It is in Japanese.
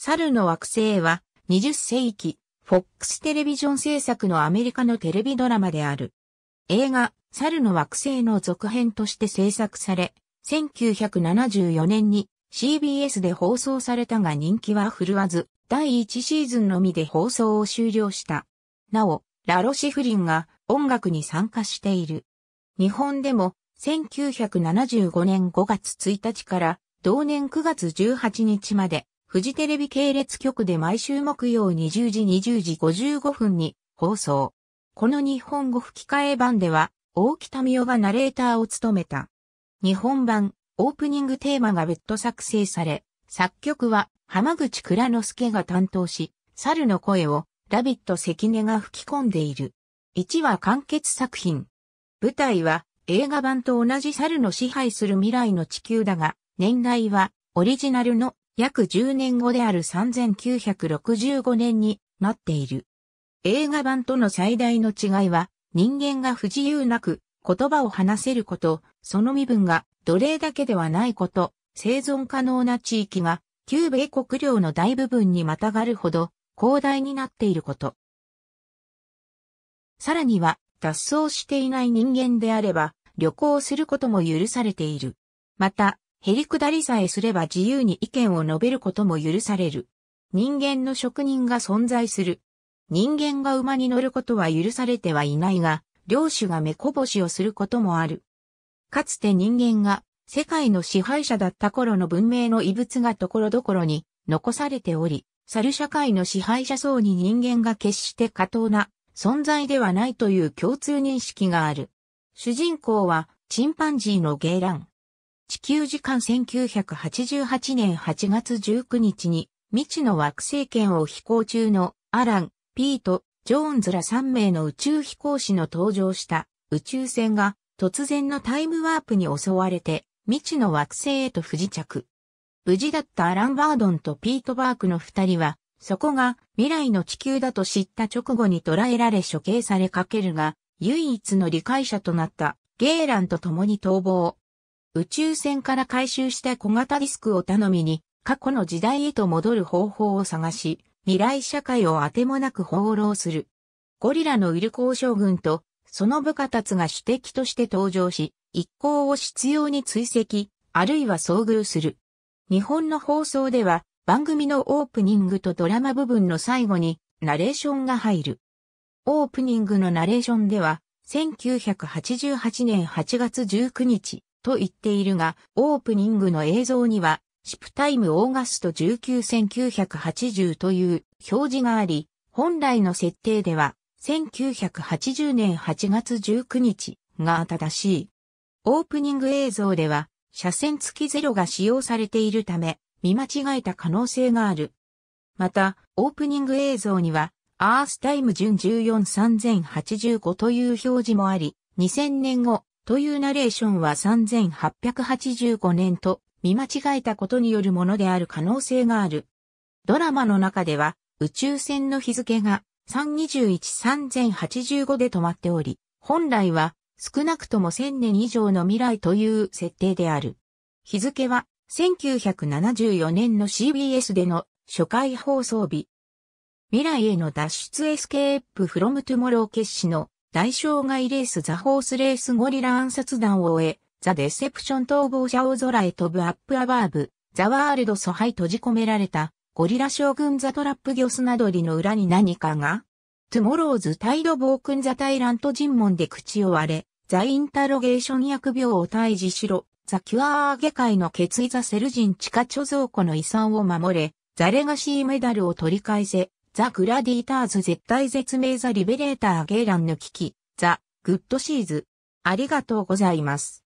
猿の惑星は20世紀、フォックステレビジョン制作のアメリカのテレビドラマである。映画、猿の惑星の続編として制作され、1974年に CBS で放送されたが人気は振るわず、第1シーズンのみで放送を終了した。なお、ラロシフリンが音楽に参加している。日本でも1975年5月1日から同年9月18日までフジテレビ系列局で毎週木曜20時20時55分に放送。この日本語吹き替え版では、大北美代がナレーターを務めた。日本版、オープニングテーマが別途作成され、作曲は浜口倉之介が担当し、猿の声をラビット関根が吹き込んでいる。1話完結作品。舞台は映画版と同じ猿の支配する未来の地球だが、年代はオリジナルの約10年後である3965年になっている。映画版との最大の違いは、人間が不自由なく言葉を話せること、その身分が奴隷だけではないこと、生存可能な地域が、旧米国領の大部分にまたがるほど、広大になっていること。さらには、脱走していない人間であれば、旅行することも許されている。また、へりくだりさえすれば自由に意見を述べることも許される。人間の職人が存在する。人間が馬に乗ることは許されてはいないが、領主が目こぼしをすることもある。かつて人間が世界の支配者だった頃の文明の遺物がところどころに残されており、猿社会の支配者層に人間が決して過当な存在ではないという共通認識がある。主人公はチンパンジーのゲラン。地球時間1988年8月19日に未知の惑星圏を飛行中のアラン、ピート、ジョーンズら3名の宇宙飛行士の登場した宇宙船が突然のタイムワープに襲われて未知の惑星へと不時着。無事だったアラン・バードンとピート・バークの2人はそこが未来の地球だと知った直後に捕らえられ処刑されかけるが、唯一の理解者となったゲーランと共に逃亡。宇宙船から回収した小型ディスクを頼みに、過去の時代へと戻る方法を探し、未来社会をあてもなく放浪する。ゴリラのル・コ交将軍と、その部下たちが主敵として登場し、一行を執拗に追跡、あるいは遭遇する。日本の放送では、番組のオープニングとドラマ部分の最後に、ナレーションが入る。オープニングのナレーションでは、1988年8月19日、と言っているが、オープニングの映像には、シップタイムオーガスト19980という表示があり、本来の設定では、1980年8月19日が正しい。オープニング映像では、車線付きゼロが使用されているため、見間違えた可能性がある。また、オープニング映像には、アースタイム準143085という表示もあり、2000年後、というナレーションは3885年と見間違えたことによるものである可能性がある。ドラマの中では宇宙船の日付が321-3085で止まっており、本来は少なくとも1000年以上の未来という設定である。日付は1974年の CBS での初回放送日。未来への脱出エスケープフロムトゥモロー決死の大障害レースザホースレースゴリラ暗殺団を終え、ザ・デセプション逃亡者大空へ飛ぶアップアバーブ、ザ・ワールド疎廃閉じ込められた、ゴリラ将軍ザ・トラップギョスなどりの裏に何かが、トゥモローズ・タイド・クン・ザ・タイラント尋問で口を割れ、ザ・インタロゲーション疫病を退治しろ、ザ・キュアーゲ界の決意ザ・セルジン地下貯蔵庫の遺産を守れ、ザ・レガシーメダルを取り返せ、ザ・グラディーターズ絶対絶命ザ・リベレーター・ゲイランの危機、ザ・グッドシーズ。ありがとうございます。